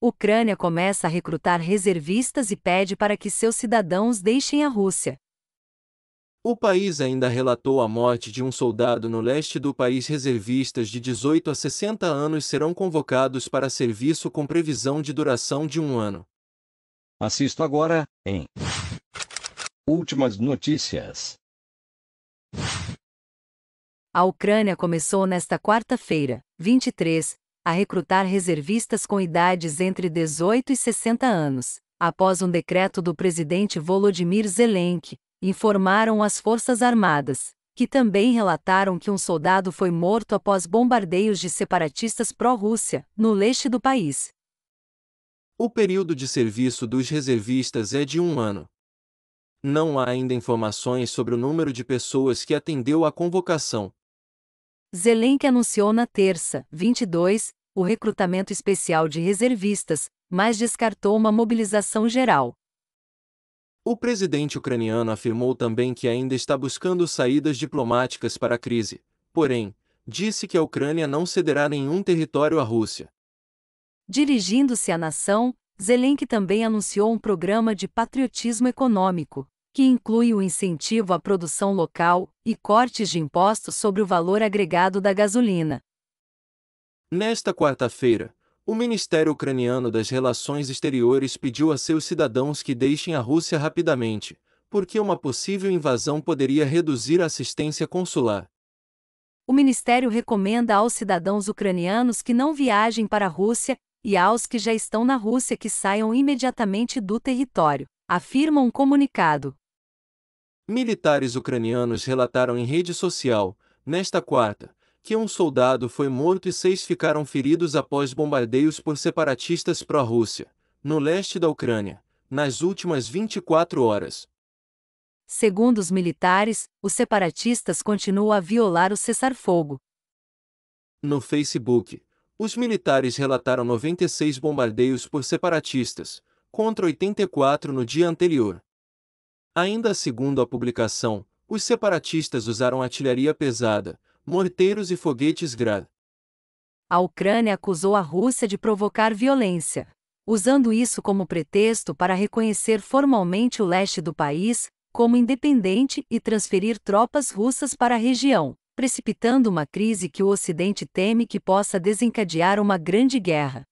Ucrânia começa a recrutar reservistas e pede para que seus cidadãos deixem a Rússia. O país ainda relatou a morte de um soldado no leste do país. Reservistas de 18 a 60 anos serão convocados para serviço com previsão de duração de um ano. Assisto agora, em Últimas notícias. A Ucrânia começou nesta quarta-feira, 23, a recrutar reservistas com idades entre 18 e 60 anos, após um decreto do presidente Volodymyr Zelensky, informaram as Forças Armadas, que também relataram que um soldado foi morto após bombardeios de separatistas pró-Rússia, no leste do país. O período de serviço dos reservistas é de um ano. Não há ainda informações sobre o número de pessoas que atendeu à convocação. Zelensky anunciou na terça, 22, o recrutamento especial de reservistas, mas descartou uma mobilização geral. O presidente ucraniano afirmou também que ainda está buscando saídas diplomáticas para a crise, porém, disse que a Ucrânia não cederá nenhum território à Rússia. Dirigindo-se à nação, Zelensky também anunciou um programa de patriotismo econômico, que inclui o incentivo à produção local e cortes de impostos sobre o valor agregado da gasolina. Nesta quarta-feira, o Ministério Ucraniano das Relações Exteriores pediu a seus cidadãos que deixem a Rússia rapidamente, porque uma possível invasão poderia reduzir a assistência consular. O Ministério recomenda aos cidadãos ucranianos que não viajem para a Rússia e aos que já estão na Rússia que saiam imediatamente do território, afirma um comunicado. Militares ucranianos relataram em rede social, nesta quarta, que um soldado foi morto e seis ficaram feridos após bombardeios por separatistas pró-Rússia, no leste da Ucrânia, nas últimas 24 horas. Segundo os militares, os separatistas continuam a violar o cessar-fogo. No Facebook, os militares relataram 96 bombardeios por separatistas, contra 84 no dia anterior. Ainda segundo a publicação, os separatistas usaram artilharia pesada, morteiros e foguetes Grad. A Ucrânia acusou a Rússia de provocar violência, usando isso como pretexto para reconhecer formalmente o leste do país como independente e transferir tropas russas para a região, precipitando uma crise que o Ocidente teme que possa desencadear uma grande guerra.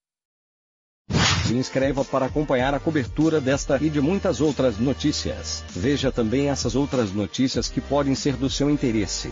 Se inscreva para acompanhar a cobertura desta e de muitas outras notícias. Veja também essas outras notícias que podem ser do seu interesse.